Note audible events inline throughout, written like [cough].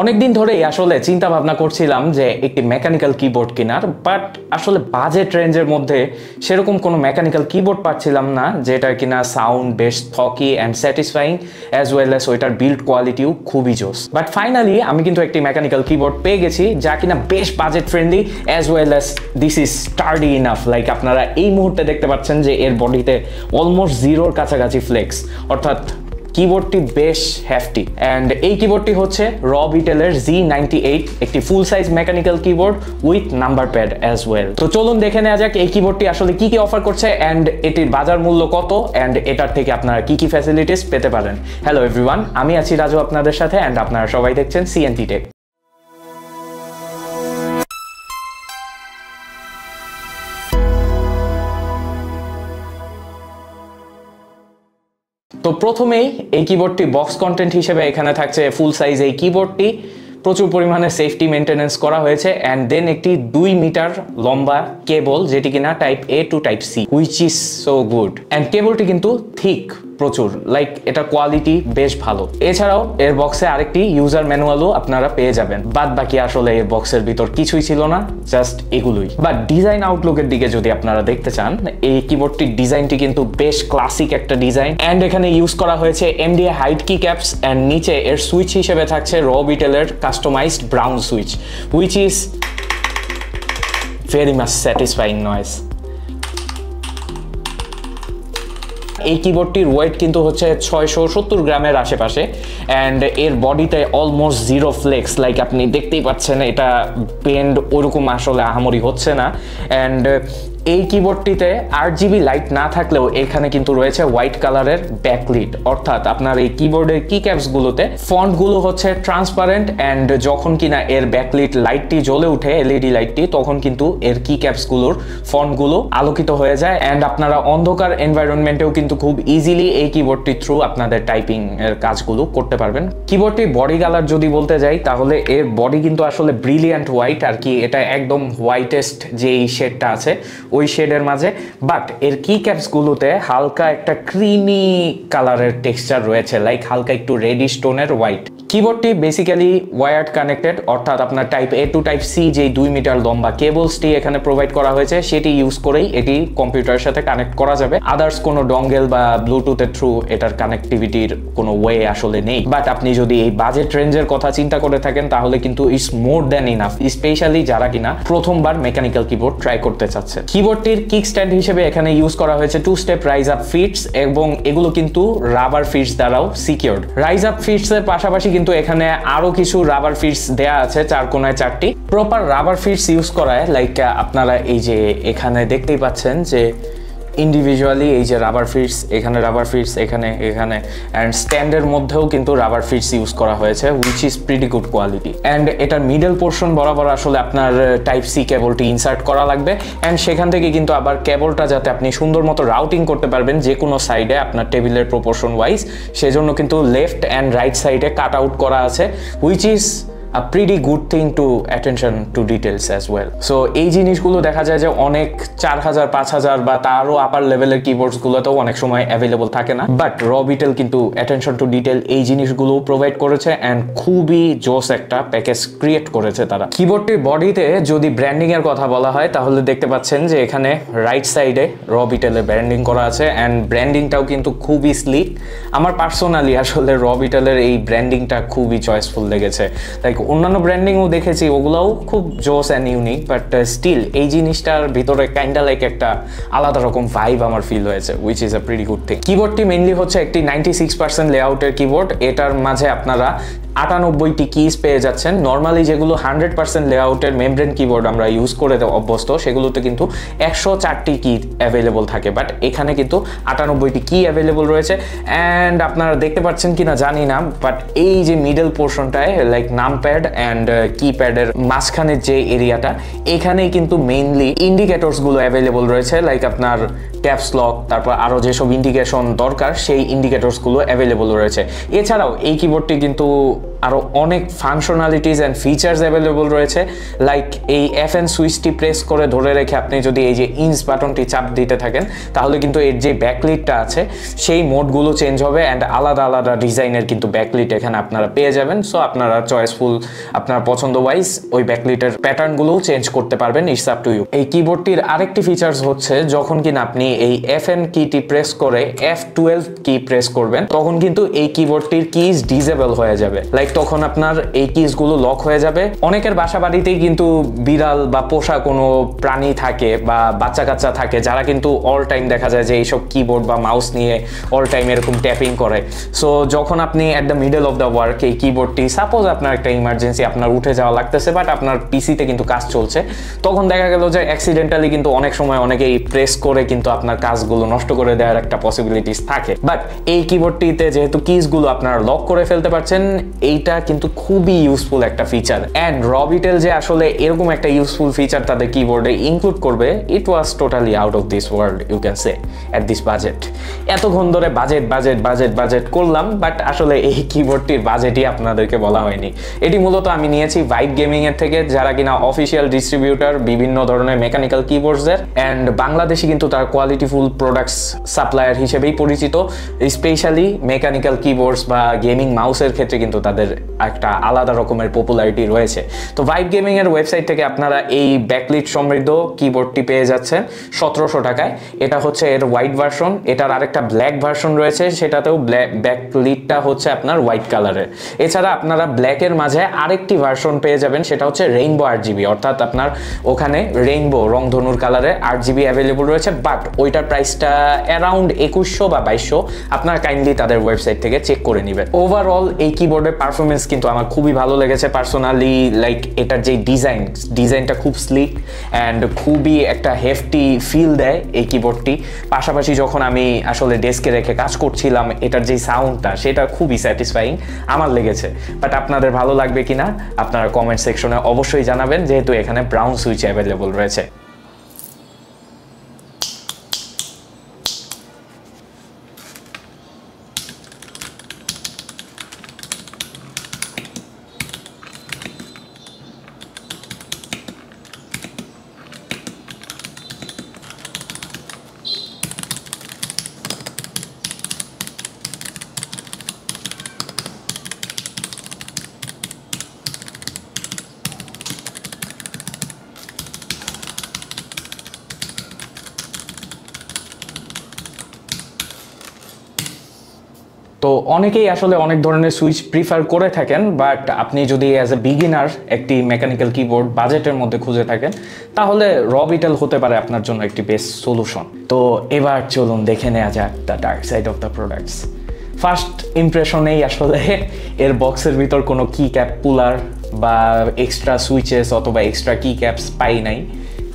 অনেকদিন ধরেই আসলে চিন্তা ভাবনা করছিলাম যে একটি মেকানিক্যাল কিবোর্ড কেনার বাট আসলে বাজেট রেঞ্জের মধ্যে সেরকম কোনো মেকানিক্যাল কিবোর্ড পাচ্ছিলাম না যেটার কিনা সাউন্ড বেশ thocky and satisfying as well as ওইটার বিল্ড কোয়ালিটিও খুবই জোস বাট ফাইনালি আমি কিন্তু একটি মেকানিক্যাল কিবোর্ড পেয়ে গেছি যা কিনা বেশ budget friendly as well as this is sturdy enough like আপনারা এই মুহূর্তে দেখতে পাচ্ছেন যে এর বডিতে অলমোস্ট জিরোর কাছাকাছি ফ্লেক্স অর্থাৎ কিবোর্ডটি বেশ হ্যাফটি অ্যান্ড এই কিবোর্ডটি হচ্ছে র বিটেলের জি নাইনটি এইট একটি full size mechanical keyboard with number pad as well তো চলুন দেখে নেওয়া যাক এই কিবোর্ডটি আসলে কি কি অফার করছে অ্যান্ড এটির বাজার মূল্য কত অ্যান্ড এটার থেকে আপনারা কি কি ফ্যাসিলিটিস পেতে পারেন হ্যালো এভরিওয়ান আমি আছি রাজু আপনাদের সাথে অ্যান্ড আপনারা সবাই দেখছেন সিএনটি টেক তো প্রথমেই এই কিবোর্ডটি বক্স কন্টেন্ট হিসেবে এখানে থাকছে ফুল সাইজ এই কিবোর্ডটি প্রচুর পরিমাণে সেফটি মেনটেনেন্স করা হয়েছে অ্যান্ড দেন একটি দুই মিটার লম্বা কেবল যেটি কিনা type A to type C which is so good and কেবলটি কিন্তু থিক প্রচুর লাইক এটা কোয়ালিটি বেশ ভালো এছাড়াও এর বক্সে আরেকটি ইউজার ম্যানুয়ালও আপনারা পেয়ে যাবেন বাদ বাকি আসলে এই বক্সের ভিতর কিছুই ছিল না জাস্ট এগুলোই বা ডিজাইন আউটলুকের দিকে যদি আপনারা দেখতে চান এই কিবোর্ডটির ডিজাইনটি কিন্তু বেশ ক্লাসিক একটা ডিজাইন অ্যান্ড এখানে ইউজ করা হয়েছে MDA height key caps and নিচে এর সুইচ হিসেবে থাকছে র বিটেলের customized brown switch which is very much satisfying noise এই কিবোর্ডটির ওয়েট কিন্তু হচ্ছে ছয়শো সত্তর গ্রামের আশেপাশে অ্যান্ড এর বডিতে অলমোস্ট জিরো ফ্লেক্স লাইক আপনি দেখতেই পাচ্ছেন এটা পেন্ড ওরকম আসলে আহামরি হচ্ছে না অ্যান্ড এই কিবোর্ডটিতে আট জিবি লাইট না থাকলেও এখানে কিন্তু রয়েছে হোয়াইট কালারের ব্যাকলিট অর্থাৎ আপনার এই কিবোর্ডের কি ক্যাপসগুলোতে ফন্টগুলো হচ্ছে ট্রান্সপারেন্ট অ্যান্ড যখন কিনা এর ব্যাকলিট লাইটটি জ্বলে উঠে এলইডি লাইটটি তখন কিন্তু এর কি ক্যাপসগুলোর ফন্টগুলো আলোকিত হয়ে যায় অ্যান্ড আপনারা অন্ধকার এনভায়রনমেন্টেও কিন্তু খুব ইজিলি এই কিবোর্ডটির থ্রু আপনাদের টাইপিং এর কাজগুলো করতে পারবেন কিবোর্ডটির বডি কালার যদি বলতে যাই তাহলে এর বডি কিন্তু আসলে ব্রিলিয়ান্ট হোয়াইট আর কি এটা একদম হোয়াইটেস্ট যেই শেডটা আছে ওই শেডের মাঝে বাট এর কি ক্যাপসগুলোতে হালকা একটা ক্রিমি কালারের টেক্সচার রয়েছে লাইক হালকা একটু রেডি স্টোনের হোয়াইট কিবোর্ডটি বেসিক্যালি ওয়ার্ড কানেক্টেড অর্থাৎ আপনার type A to type C যেই দুই মিটার লম্বা কেবলসটি এখানে প্রোভাইড করা হয়েছে সেটি ইউজ করেই এটি কম্পিউটারের সাথে কানেক্ট করা যাবে আদার্স কোনো ডঙ্গেল বা ব্লুটুথের থ্রু এটার কানেক্টিভিটির কোনো ওয়ে আসলে নেই বাট আপনি যদি এই বাজেট রেঞ্জের কথা চিন্তা করে থাকেন তাহলে কিন্তু it's more than enough specially যারা কিনা প্রথমবার মেকানিক্যাল কিবোর্ড ট্রাই করতে চাচ্ছে কিবোর্ডটির কিক স্ট্যান্ড হিসেবে এখানে ইউজ করা হয়েছে two step rise up feet এবং এগুলো কিন্তু রাবার ফিটস দ্বারাও সিকিউর্ড রাইজ আপ ফিটস এর পাশাপাশি কিন্তু এখানে আরো কিছু রাবার ফিটস দেয়া আছে চার কোনায় চারটি প্রপার রাবার ফিটস ইউজ করায় লাইক আপনারা এই যে এখানে দেখতেই পাচ্ছেন যে ইন্ডিভিজুয়ালি এই যে রাবার ফিটস এখানে রাবার ফিটস এখানে এখানে অ্যান্ড স্ট্যান্ডের মধ্যেও কিন্তু রাবার ফিটস ইউজ করা হয়েছে which is pretty good quality and এটার মিডল পোর্শন বরাবর আসলে আপনার টাইপ সি কেবলটি ইনসার্ট করা লাগবে অ্যান্ড সেখান থেকে কিন্তু আবার কেবলটা যাতে আপনি সুন্দর মতো রাউটিং করতে পারবেন যে কোনো সাইডে আপনার টেবিলের প্রপোর্শন ওয়াইজ সেজন্য কিন্তু লেফট অ্যান্ড রাইট সাইডে কাট আউট করা আছে which is a pretty good thing to attention to details as well. So এই জিনিসগুলো দেখা যায় যে অনেক চার হাজার পাঁচ হাজার বা তারও আপার লেভেলের কিবোর্ডসগুলোতেও অনেক সময় অ্যাভেলেবল থাকে না বাট র বিটেল কিন্তু অ্যাটেনশন টু ডিটেল এই জিনিসগুলো প্রোভাইড করেছে অ্যান্ড খুবই জোস একটা প্যাকেজ ক্রিয়েট করেছে তারা কিবোর্ডটির বডিতে যদি ব্র্যান্ডিং এর কথা বলা হয় তাহলে দেখতে পাচ্ছেন যে এখানে রাইট সাইডে র বিটেলের ব্র্যান্ডিং করা আছে অ্যান্ড ব্র্যান্ডিংটাও কিন্তু খুবই স্লিক আমার পার্সোনালি আসলে র বিটেলের এই ব্র্যান্ডিংটা খুবই চয়েসফুল লেগেছে তাই অন্যান্য ব্র্যান্ডিংও দেখেছি ওগুলোও খুব জোস অ্যান্ড ইউনিক বাট স্টিল এই জিনিসটার ভিতরে ক্যান্ডা লাইক একটা আলাদা রকম ভাইব আমার ফিল হয়েছে which is a pretty good thing কিবোর্ডটি মেনলি হচ্ছে একটি নাইনটি সিক্স পার্সেন্ট লেআউটের কিবোর্ড এটার মাঝে আপনারা আটানব্বইটি কিস পেয়ে যাচ্ছেন নর্মালি যেগুলো হান্ড্রেড পার্সেন্ট লেআউটের মেমব্রেন কিবোর্ড আমরা ইউজ করে অভ্যস্ত সেগুলোতে কিন্তু একশো চারটি কি অ্যাভেলেবল থাকে বাট এখানে কিন্তু আটানব্বইটি কি অ্যাভেলেবল রয়েছে অ্যান্ড আপনারা দেখতে পাচ্ছেন কি না জানি না বাট এই যে মিডল পোর্শনটায় লাইক নামপ্যাড অ্যান্ড কিপ্যাডের মাঝখানের যে এরিয়াটা এখানেই কিন্তু মেইনলি ইন্ডিকেটরসগুলো অ্যাভেলেবল রয়েছে লাইক আপনার ট্যাপস লক তারপর আরও যেসব ইন্ডিকেশন দরকার সেই ইন্ডিকেটরসগুলো অ্যাভেলেবল রয়েছে এছাড়াও এই কিবোর্ডটি কিন্তু আরও অনেক ফাংশনালিটিস অ্যান্ড ফিচার্স অ্যাভেলেবল রয়েছে লাইক এই এফ এন সুইচটি প্রেস করে ধরে রেখে আপনি যদি এই যে ইন্স বাটনটি চাপ দিতে থাকেন তাহলে কিন্তু এর যে ব্যাকলিটটা আছে সেই মোডগুলো চেঞ্জ হবে অ্যান্ড আলাদা আলাদা ডিজাইনের কিন্তু ব্যাকলিট এখানে আপনারা পেয়ে যাবেন সো আপনারা চয়েসফুল আপনার পছন্দ ওয়াইজ ওই ব্যাকলিটের প্যাটার্নগুলোও চেঞ্জ করতে পারবেন ইটস আপ টু ইউ এই কিবোর্ডটির আরেকটি ফিচার্স হচ্ছে যখন কিনা আপনি এই এফ এন কিটি প্রেস করে এফ টুয়েলভ কি প্রেস করবেন তখন কিন্তু এই কিবোর্ডটির কিজ ডিজেবল হয়ে যাবে লাইক তখন আপনার এই কিসগুলো লক হয়ে যাবে অনেকের বাসা বাড়িতেই কিন্তু বিড়াল বা পোষা কোনো প্রাণী থাকে বা বাচ্চা কাচ্চা থাকে যারা কিন্তু অল টাইম দেখা যায় যে এইসব কিবোর্ড বা মাউস নিয়ে অল টাইম এরকম ট্যাপিং করে সো যখন আপনি at the middle of the work এই কিবোর্ডটি সাপোজ আপনার একটা ইমার্জেন্সি আপনার উঠে যাওয়া লাগতেছে বাট আপনার পিসিতে কিন্তু কাজ চলছে তখন দেখা গেল যে অ্যাক্সিডেন্টালি কিন্তু অনেক সময় অনেকেই প্রেস করে কিন্তু আপনার কাজগুলো নষ্ট করে দেওয়ার একটা পসিবিলিটিস থাকে বাট এই কিবোর্ডটিতে যেহেতু কিসগুলো আপনার লক করে ফেলতে পারছেন এই এইটা কিন্তু খুবই ইউজফুল একটা ফিচার অ্যান্ড রবিটেল যে আসলে এরকম একটা ইউজফুল ফিচার তাদের কিবোর্ডে ইনক্লুড করবে it was totally out of this world you can say at this budget এতক্ষণ ধরে বাজেট বাজেট বাজেট বাজেট করলাম বাট আসলে এই কিবোর্ডটির বাজেটই আপনাদেরকে বলা হয়নি এটি মূলত আমি নিয়েছি ভাইব গেমিংয়ের থেকে যারা কিনা অফিসিয়াল ডিস্ট্রিবিউটার বিভিন্ন ধরনের মেকানিক্যাল কিবোর্ডসের অ্যান্ড বাংলাদেশে কিন্তু তার কোয়ালিটিফুল প্রোডাক্টস সাপ্লায়ার হিসেবেই পরিচিত স্পেশালি মেকানিক্যাল কিবোর্ডস বা গেমিং মাউসের ক্ষেত্রে কিন্তু তাদের একটা আলাদা রকমের পপুলারিটি রয়েছে তো ভাইব গেমিংয়ের ওয়েবসাইট থেকে আপনারা এই ব্যাকলিট সমৃদ্ধ কিবোর্ডটি পেয়ে যাচ্ছেন সতেরোশো টাকায় এটা হচ্ছে এর হোয়াইট ভার্সন এটার আরেকটা ব্ল্যাক ভার্সন রয়েছে সেটাতেও ব্যাকলিটটা হচ্ছে আপনার হোয়াইট কালারের এছাড়া আপনারা ব্ল্যাকের মাঝে আরেকটি ভার্সন পেয়ে যাবেন সেটা হচ্ছে রেইনবো আর জিবি অর্থাৎ আপনার ওখানে রেইনবো রংধনুর কালারে আর জিবি অ্যাভেলেবল রয়েছে বাট ওইটার প্রাইসটা অ্যারাউন্ড একুশশো বা বাইশশো আপনারা কাইন্ডলি তাদের ওয়েবসাইট থেকে চেক করে নেবেন ওভারঅল এই কিবোর্ডের পারফরমেন্স কিন্তু আমার খুবই ভালো লেগেছে পার্সোনালি লাইক এটার যে ডিজাইন ডিজাইনটা খুব স্লিক অ্যান্ড খুবই একটা হেফটি ফিল দেয় এই কিবোর্ডটি পাশাপাশি যখন আমি আসলে ডেস্কে রেখে কাজ করছিলাম এটার যে সাউন্ডটা সেটা খুবই স্যাটিসফাইং আমার লেগেছে বাট আপনাদের ভালো লাগবে কি না আপনারা কমেন্ট সেকশনে অবশ্যই জানাবেন যেহেতু এখানে ব্রাউন সুইচ অ্যাভেলেবল রয়েছে তো অনেকেই আসলে অনেক ধরনের সুইচ প্রিফার করে থাকেন বাট আপনি যদি অ্যাজ এ বিগিনার একটি মেকানিক্যাল কিবোর্ড বাজেটের মধ্যে খুঁজে থাকেন তাহলে রবিটাল হতে পারে আপনার জন্য একটি বেস্ট সলিউশন তো এবার চলুন দেখে নেওয়া যাক the dark side of the products first ইমপ্রেশনেই আসলে [laughs] এর বক্সের ভিতর কোনো কি ক্যাপ পুলার বা এক্সট্রা সুইচেস অথবা এক্সট্রা কি ক্যাপস পাই নাই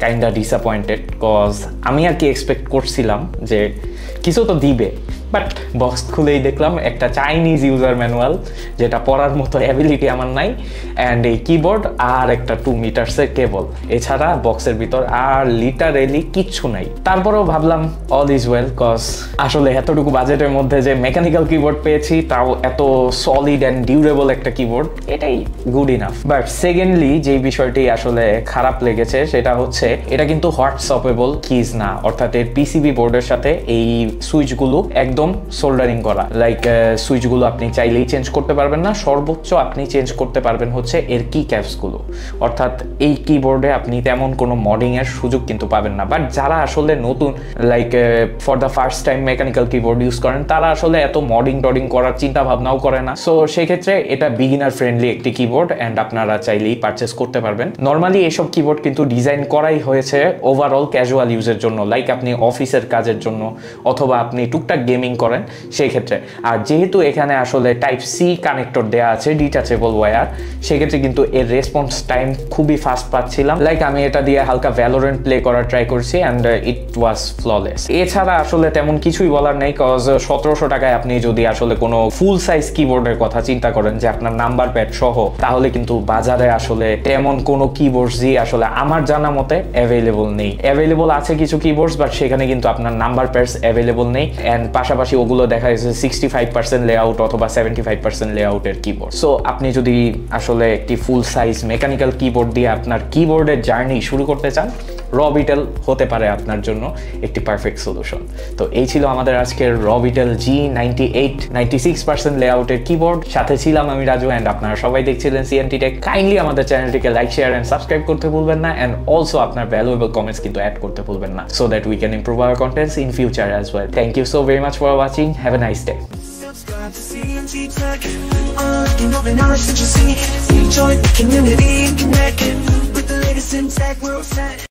কাইন্ডা ডিসঅ্যাপয়েন্টেড কজ আমি আর কি এক্সপেক্ট করছিলাম যে কিছু তো দিবে বাট বক্স খুলেই দেখলাম একটা চাইনিজ ইউজার ম্যানুয়াল যেটা পড়ার মতো অ্যাবিলিটি আমার নাই অ্যান্ড এই কিবোর্ড আর একটা টু মিটার্সের কেবল এছাড়া বক্সের ভিতর আর লিটারেলি কিচ্ছু নাই তারপরেও ভাবলাম অল ইজ ওয়েল কজ আসলে এতটুকু বাজেটের মধ্যে যে মেকানিক্যাল কিবোর্ড পেয়েছি তাও এত সলিড অ্যান্ড ডিউরেবল একটা কিবোর্ড এটাই গুড ইনাফ বাট সেকেন্ডলি যে বিষয়টি আসলে খারাপ লেগেছে সেটা হচ্ছে এটা কিন্তু হোয়াটসঅ্যাপেবল কিজ না অর্থাৎ এর পিসিবি বোর্ডের সাথে এই সুইচগুলো একদম একদম সোল্ডারিং করা লাইক সুইচগুলো uh, আপনি চাইলেই চেঞ্জ করতে পারবেন না সর্বোচ্চ আপনি চেঞ্জ করতে পারবেন হচ্ছে এর কি ক্যাপসগুলো অর্থাৎ এই কিবোর্ডে আপনি তেমন কোনো মডিংয়ের সুযোগ কিন্তু পাবেন না বাট যারা আসলে নতুন like for the first time mechanical keyboard use করেন তারা আসলে এত মডিং টডিং করার চিন্তা ভাবনাও করে না সো সেক্ষেত্রে এটা বিগিনার ফ্রেন্ডলি একটি কিবোর্ড অ্যান্ড আপনারা চাইলেই পারচেস করতে পারবেন নর্মালি এসব কিবোর্ড কিন্তু ডিজাইন করাই হয়েছে ওভারঅল ক্যাজুয়াল ইউজের জন্য লাইক আপনি অফিসের কাজের জন্য অথবা আপনি টুকটাক গেমিং গেমিং করেন সেই ক্ষেত্রে আর যেহেতু এখানে আসলে টাইপ সি কানেক্টর দেওয়া আছে ডিটাচেবল ওয়্যার সেক্ষেত্রে কিন্তু এর রেসপন্স টাইম খুবই ফাস্ট পাচ্ছিলাম লাইক আমি এটা দিয়ে হালকা ভ্যালোরেন্ট প্লে করার ট্রাই করছি অ্যান্ড ইট ওয়াজ ফ্ললেস এছাড়া আসলে তেমন কিছুই বলার নেই কজ uh, সতেরোশো টাকায় আপনি যদি আসলে কোনো ফুল সাইজ কিবোর্ডের কথা চিন্তা করেন যে আপনার নাম্বার প্যাড সহ তাহলে কিন্তু বাজারে আসলে তেমন কোনো কিবোর্ডসই আসলে আমার জানা মতে অ্যাভেলেবল নেই অ্যাভেলেবল আছে কিছু কিবোর্ডস বাট সেখানে কিন্তু আপনার নাম্বার প্যাডস অ্যাভেলেবল নেই অ্যান্ড পাশাপাশি পাশাপাশি ওগুলো দেখা যাচ্ছে সিক্সটি ফাইভ পার্সেন্ট লেআউট অথবা সেভেন্টি ফাইভ পার্সেন্ট লেআউটের কিবোর্ড সো আপনি যদি আসলে একটি ফুল সাইজ মেকানিক্যাল কিবোর্ড দিয়ে আপনার কিবোর্ডের জার্নি শুরু করতে চান র বিটেল হতে পারে আপনার জন্য একটি পারফেক্ট সলিউশন তো এই ছিল আমাদের আজকের রবিটেল G ninety eight ninety six percent লেআউটের কিবোর্ড সাথে ছিলাম আমি রাজু অ্যান্ড আপনারা সবাই দেখছিলেন সিএনটি টেক কাইন্ডলি আমাদের চ্যানেলটিকে লাইক শেয়ার অ্যান্ড সাবস্ক্রাইব করতে ভুলবেন না অ্যান্ড অলসো আপনার ভ্যালুয়েবল কমেন্টস কিন্তু অ্যাড করতে ভুলবেন না so that we can improve our contents in future as well thank you so very much for watching have a nice day Subscribe the community connect with the latest in tech world set.